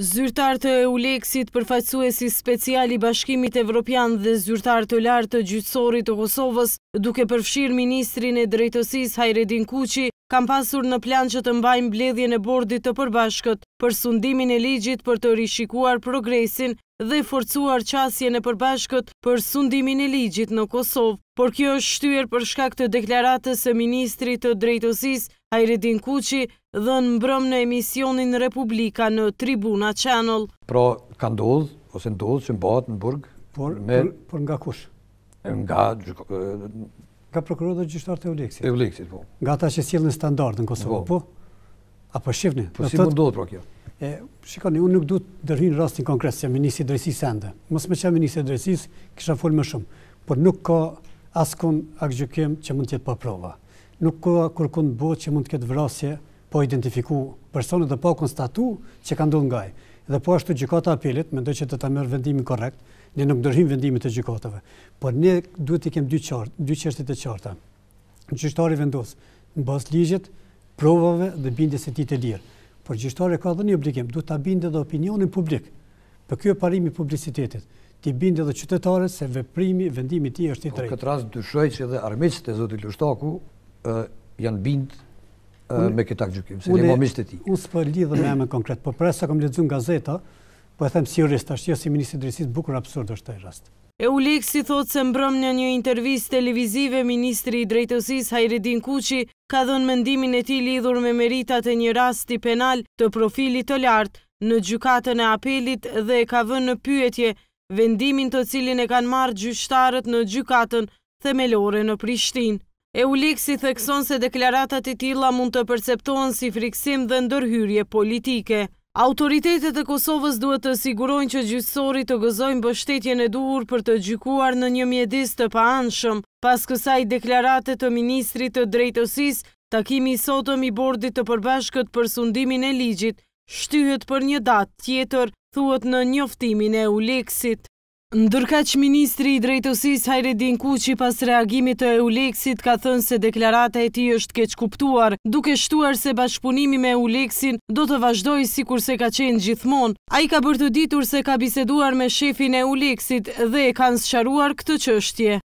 Zyrtar të Uleksit përfaqësuesi special i Bashkimit Evropian dhe zyrtar të lartë të gjytsorit të Kosovës, duke përfshirë ministrin e drejtësisë Hajredin Kuçi, kanë pasur në plan që të mbajnë mbledhjen e bordit të përbashkët për sundimin e ligjit për të rishikuar progresin dhe forcuar qasjen e përbashkët për sundimin e ligjit në Kosovë. Por kjo është shtyrë për shkak të deklaratës e ministrit të drejtësisë Hajredin Kuçi dhe në mbrëm në emisionin Republika në Tribuna Channel. Pra, ka ndodh, ose ndodh, që mbatë në burg. Por, por, por nga kush? Nga... Ka prokurorët dhe gjyqtarë të Euleksit. Euleksit, po. Nga ta që sjellin standard në Kosovë, po. po. Apo shifni? Po si mund ndodh, pra kjo? E, shikoni, unë nuk du të dërhin në rastin konkret që Ministri Drejsis e ndë. Mos me që Ministri Drejsis kisha full më shumë. Por nuk ka askun akë që mund tjetë po prova. Nuk ka kërkun bo që mund të vrasje po identifiku personet dhe po konstatu që ka ndodhur ngaj. Dhe po ashtu gjykata e apelit mendoj që të ta merr vendimin korrekt. Ne nuk ndërhyjmë vendimin të gjykatave, por ne duhet të kemi dy çort, dy çështje të qarta. Gjyqtari vendos mbas ligjit, provave dhe bindjes së tij të lirë. Por gjyqtari ka dhënë obligim, duhet ta bindë edhe opinionin publik. Për kjo parim i publicitetit, ti bindë edhe qytetarët se veprimi, vendimi i tij është i po, drejtë. Në këtë rast dyshoj se edhe armiqtë e zotit Lushtaku janë bindë me këta gjukim, se një momisht e ti. Unë së për lidhë me e me konkret, për po presa e sa kom gazeta, për e them si jurist, ashtë jo si Ministri Drejësit, bukur absurd është të e rast. E u likë si thotë se mbrëm në një intervjist televizive, Ministri i Drejtësis Hajredin Kuqi ka dhënë mendimin e ti lidhur me meritat e një rasti penal të profilit të lartë në gjukatën e apelit dhe ka vënë në pyetje vendimin të cilin e kanë marë gjyshtarët në gjukatën themelore në Prishtinë. Euliksi thekson se deklaratat i tila mund të perceptohen si friksim dhe ndërhyrje politike. Autoritetet e Kosovës duhet të sigurojnë që gjysori të gëzojnë bështetjen e duhur për të gjykuar në një mjedis të paanshëm, pas kësaj deklaratet të Ministri të Drejtësis, takimi sotëm i bordit të përbashkët për sundimin e ligjit, shtyhet për një datë tjetër, thuet në njoftimin e Euliksit. Ndërka që Ministri i Drejtosis Hajredin Kuqi pas reagimit të Euleksit ka thënë se deklarata e ti është keq kuptuar, duke shtuar se bashkëpunimi me Euleksin do të vazhdoj si kurse ka qenë gjithmon. A i ka bërtë ditur se ka biseduar me shefin e Euleksit dhe e kanë sësharuar këtë qështje.